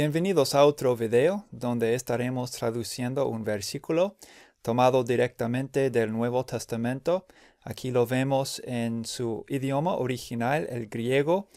Bienvenidos a otro video donde estaremos traduciendo un versículo tomado directamente del Nuevo Testamento. Aquí lo vemos en su idioma original, el griego,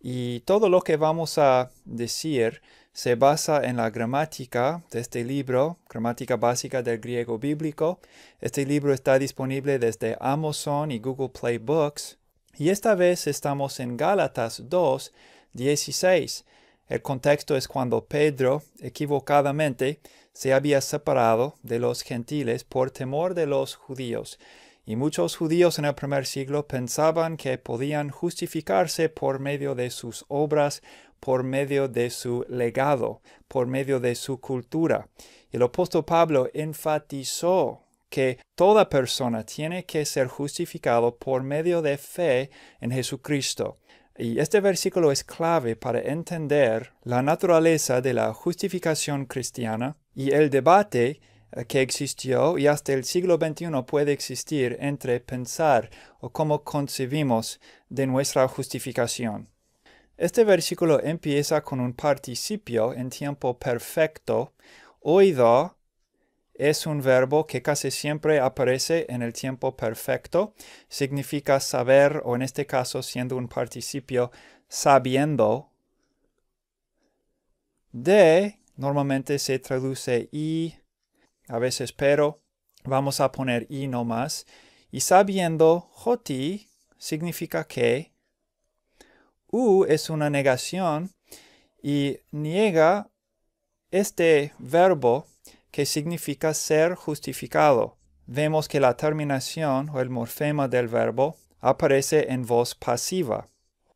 y todo lo que vamos a decir se basa en la gramática de este libro, Gramática Básica del Griego Bíblico. Este libro está disponible desde Amazon y Google Play Books. Y esta vez estamos en Gálatas 2, 16 el contexto es cuando Pedro equivocadamente se había separado de los gentiles por temor de los judíos, y muchos judíos en el primer siglo pensaban que podían justificarse por medio de sus obras, por medio de su legado, por medio de su cultura. El apóstol Pablo enfatizó que toda persona tiene que ser justificado por medio de fe en Jesucristo. Y este versículo es clave para entender la naturaleza de la justificación cristiana y el debate eh, que existió y hasta el siglo XXI puede existir entre pensar o cómo concebimos de nuestra justificación. Este versículo empieza con un participio en tiempo perfecto, oído es un verbo que casi siempre aparece en el tiempo perfecto. Significa saber o en este caso siendo un participio sabiendo. De normalmente se traduce y, a veces pero. Vamos a poner y no más. Y sabiendo, joti significa que. U es una negación y niega este verbo que significa ser justificado. Vemos que la terminación o el morfema del verbo aparece en voz pasiva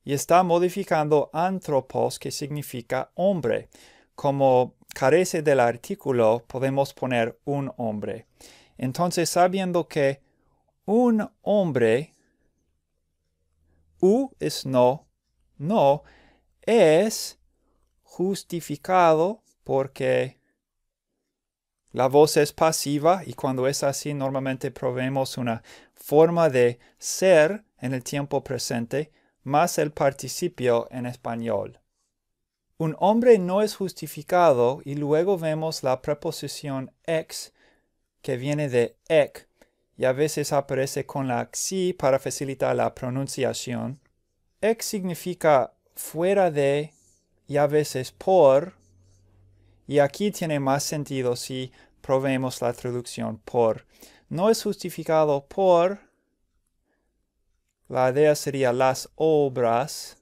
y está modificando antropos, que significa hombre. Como carece del artículo, podemos poner un hombre. Entonces, sabiendo que un hombre, u es no, no, es justificado porque la voz es pasiva y cuando es así normalmente proveemos una forma de ser en el tiempo presente más el participio en español. Un hombre no es justificado y luego vemos la preposición ex que viene de ec y a veces aparece con la xi para facilitar la pronunciación. Ex significa fuera de y a veces por y aquí tiene más sentido si probemos la traducción por. No es justificado por. La idea sería las obras.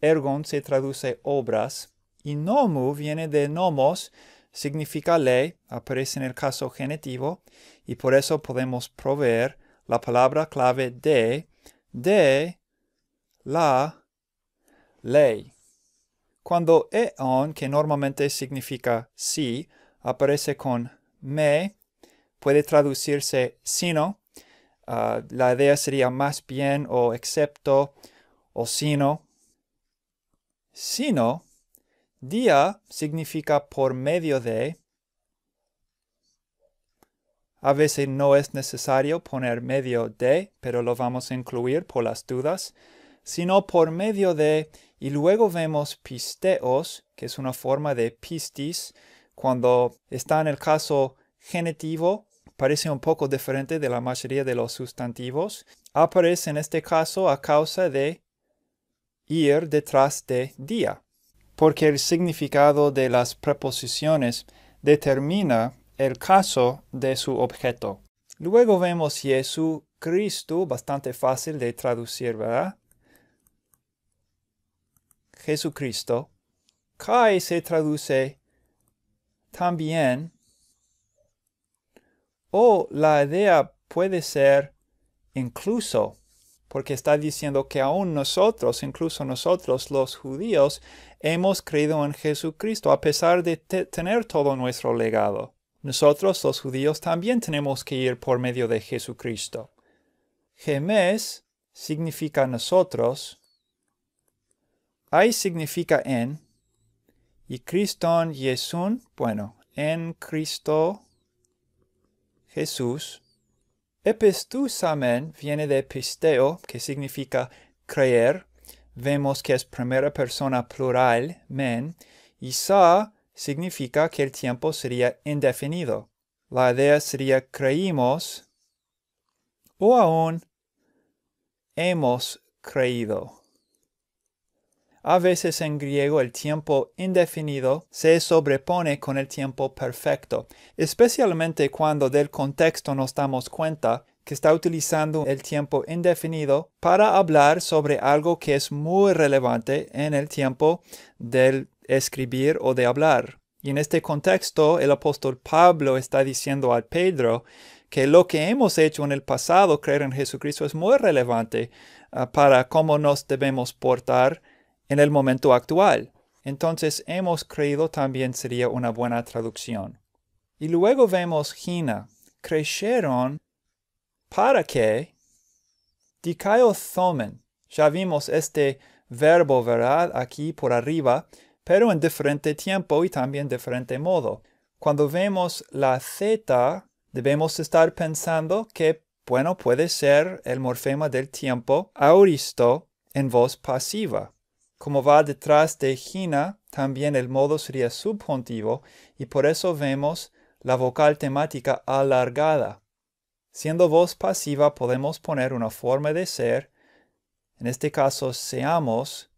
Ergon se traduce obras. Y nomu viene de nomos, significa ley, aparece en el caso genitivo. Y por eso podemos proveer la palabra clave de, de la ley. Cuando eon, que normalmente significa sí, aparece con me, puede traducirse sino. Ah, la idea sería más bien o excepto o sino. Sino, día significa por medio de. A veces no es necesario poner medio de, pero lo vamos a incluir por las dudas, sino por medio de y luego vemos pisteos, que es una forma de pistis, cuando está en el caso genitivo, parece un poco diferente de la mayoría de los sustantivos. Aparece en este caso a causa de ir detrás de día, porque el significado de las preposiciones determina el caso de su objeto. Luego vemos Jesucristo, bastante fácil de traducir, ¿verdad? Jesucristo. cae se traduce también o la idea puede ser incluso, porque está diciendo que aún nosotros, incluso nosotros los judíos, hemos creído en Jesucristo a pesar de tener todo nuestro legado. Nosotros los judíos también tenemos que ir por medio de Jesucristo. Gemes significa nosotros I significa en y Cristo y bueno, en Cristo Jesús. Epistusamen viene de episteo, que significa creer. Vemos que es primera persona plural, men, y sa significa que el tiempo sería indefinido. La idea sería creímos o aún hemos creído. A veces en griego el tiempo indefinido se sobrepone con el tiempo perfecto, especialmente cuando del contexto nos damos cuenta que está utilizando el tiempo indefinido para hablar sobre algo que es muy relevante en el tiempo del escribir o de hablar. Y en este contexto, el apóstol Pablo está diciendo a Pedro que lo que hemos hecho en el pasado, creer en Jesucristo, es muy relevante ah, para cómo nos debemos portar en el momento actual. Entonces hemos creído también sería una buena traducción. Y luego vemos Gina. Crecieron para que zomen Ya vimos este verbo, ¿verdad? Aquí por arriba, pero en diferente tiempo y también diferente modo. Cuando vemos la zeta, debemos estar pensando que, bueno, puede ser el morfema del tiempo auristo en voz pasiva. Como va detrás de Gina, también el modo sería subjuntivo y por eso vemos la vocal temática alargada. Siendo voz pasiva podemos poner una forma de ser, en este caso seamos,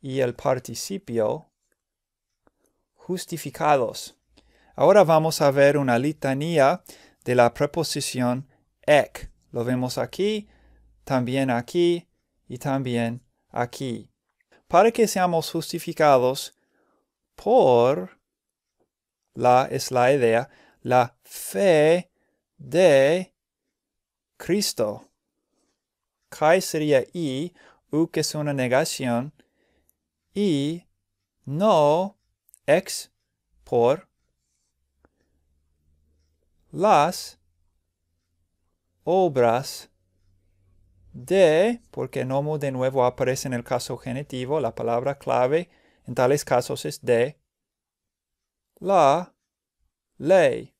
y el participio justificados. Ahora vamos a ver una litanía de la preposición ek. Lo vemos aquí, también aquí y también aquí para que seamos justificados por la es la idea, la fe de Cristo. Kai sería y, u que es una negación, y no ex por las obras de, porque nomo de nuevo aparece en el caso genitivo, la palabra clave en tales casos es de, la ley.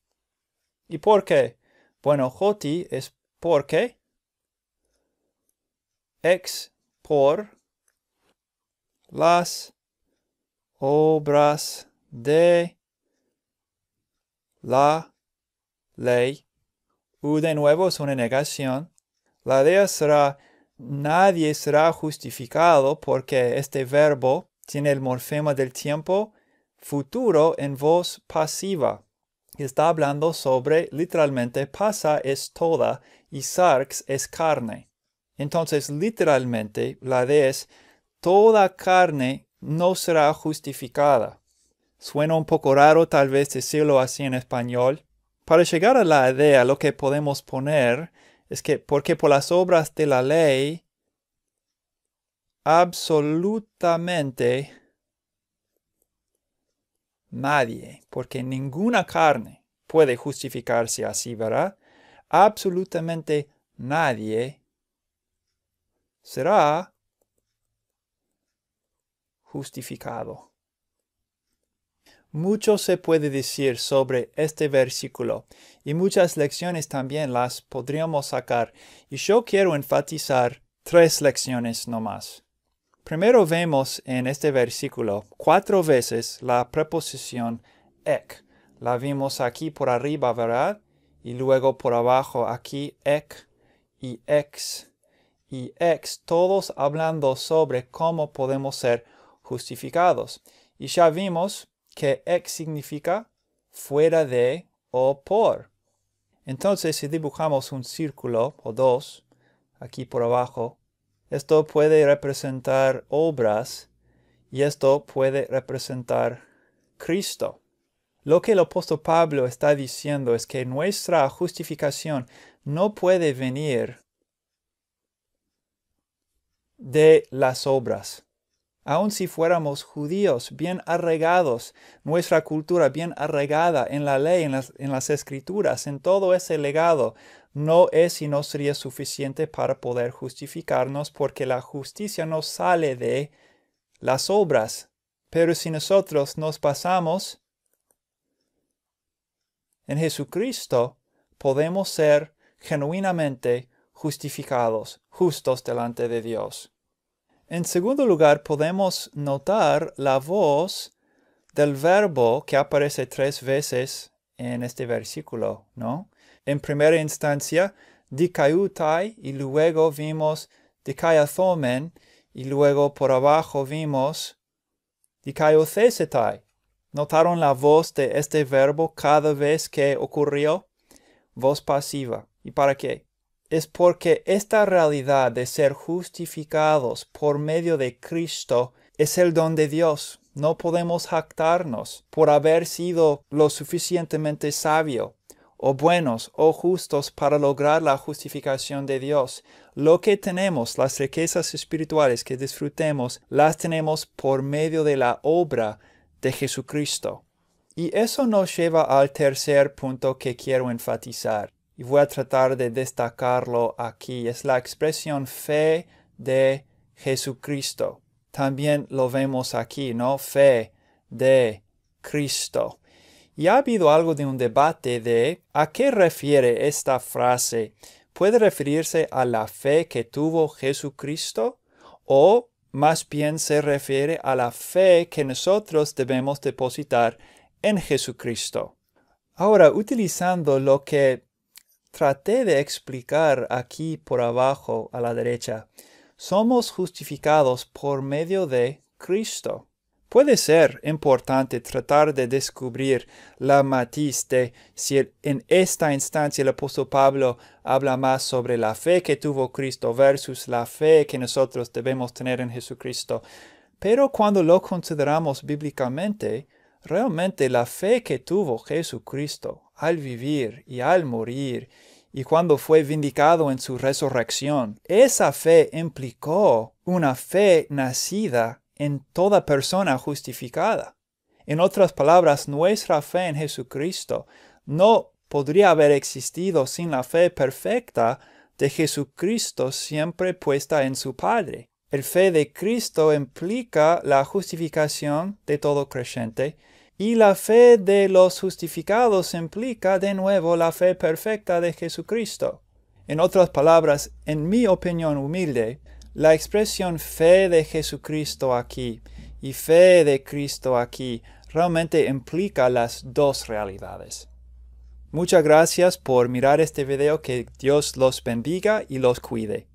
¿Y por qué? Bueno, joti es porque, ex por, las obras de la ley. U de nuevo es una negación la idea será nadie será justificado porque este verbo tiene el morfema del tiempo futuro en voz pasiva. Está hablando sobre literalmente pasa es toda y sarx es carne. Entonces, literalmente, la idea es toda carne no será justificada. Suena un poco raro tal vez decirlo así en español. Para llegar a la idea, lo que podemos poner es que porque por las obras de la ley absolutamente nadie, porque ninguna carne puede justificarse así, ¿verdad? Absolutamente nadie será justificado. Mucho se puede decir sobre este versículo y muchas lecciones también las podríamos sacar y yo quiero enfatizar tres lecciones nomás. Primero vemos en este versículo cuatro veces la preposición ek. La vimos aquí por arriba, ¿verdad? Y luego por abajo aquí ek y ex y ex, todos hablando sobre cómo podemos ser justificados. Y ya vimos que ex significa fuera de o por. Entonces, si dibujamos un círculo o dos aquí por abajo, esto puede representar obras y esto puede representar Cristo. Lo que el apóstol Pablo está diciendo es que nuestra justificación no puede venir de las obras. Aun si fuéramos judíos bien arregados, nuestra cultura bien arraigada en la ley, en las, escrituras, en todo ese legado, no es y no sería suficiente para poder justificarnos porque la justicia no sale de las obras. Pero si nosotros nos pasamos en Jesucristo, podemos ser genuinamente justificados, justos delante de Dios. En segundo lugar, podemos notar la voz del verbo que aparece tres veces en este versículo, ¿no? En primera instancia, dikaiutai, y luego vimos dikaiathomen, y luego por abajo vimos dikaiothesetai. ¿Notaron la voz de este verbo cada vez que ocurrió? Voz pasiva. ¿Y para qué? es porque esta realidad de ser justificados por medio de Cristo es el don de Dios. No podemos jactarnos por haber sido lo suficientemente sabio o buenos o justos para lograr la justificación de Dios. Lo que tenemos, las riquezas espirituales que disfrutemos, las tenemos por medio de la obra de Jesucristo. Y eso nos lleva al tercer punto que quiero enfatizar y voy a tratar de destacarlo aquí. Es la expresión fe de Jesucristo. También lo vemos aquí, ¿no? Fe de Cristo. Y ha habido algo de un debate de a qué refiere esta frase. ¿Puede referirse a la fe que tuvo Jesucristo o más bien se refiere a la fe que nosotros debemos depositar en Jesucristo? Ahora, utilizando lo que traté de explicar aquí por abajo a la derecha, somos justificados por medio de Cristo. Puede ser importante tratar de descubrir la matiz de si en esta instancia el apóstol Pablo habla más sobre la fe que tuvo Cristo versus la fe que nosotros debemos tener en Jesucristo. Pero cuando lo consideramos bíblicamente, realmente la fe que tuvo Jesucristo al vivir y al morir, y cuando fue vindicado en su resurrección. Esa fe implicó una fe nacida en toda persona justificada. En otras palabras, nuestra fe en Jesucristo no podría haber existido sin la fe perfecta de Jesucristo siempre puesta en su Padre. El fe de Cristo implica la justificación de todo creyente y la fe de los justificados implica de nuevo la fe perfecta de Jesucristo. En otras palabras, en mi opinión humilde, la expresión fe de Jesucristo aquí y fe de Cristo aquí realmente implica las dos realidades. Muchas gracias por mirar este video, que Dios los bendiga y los cuide.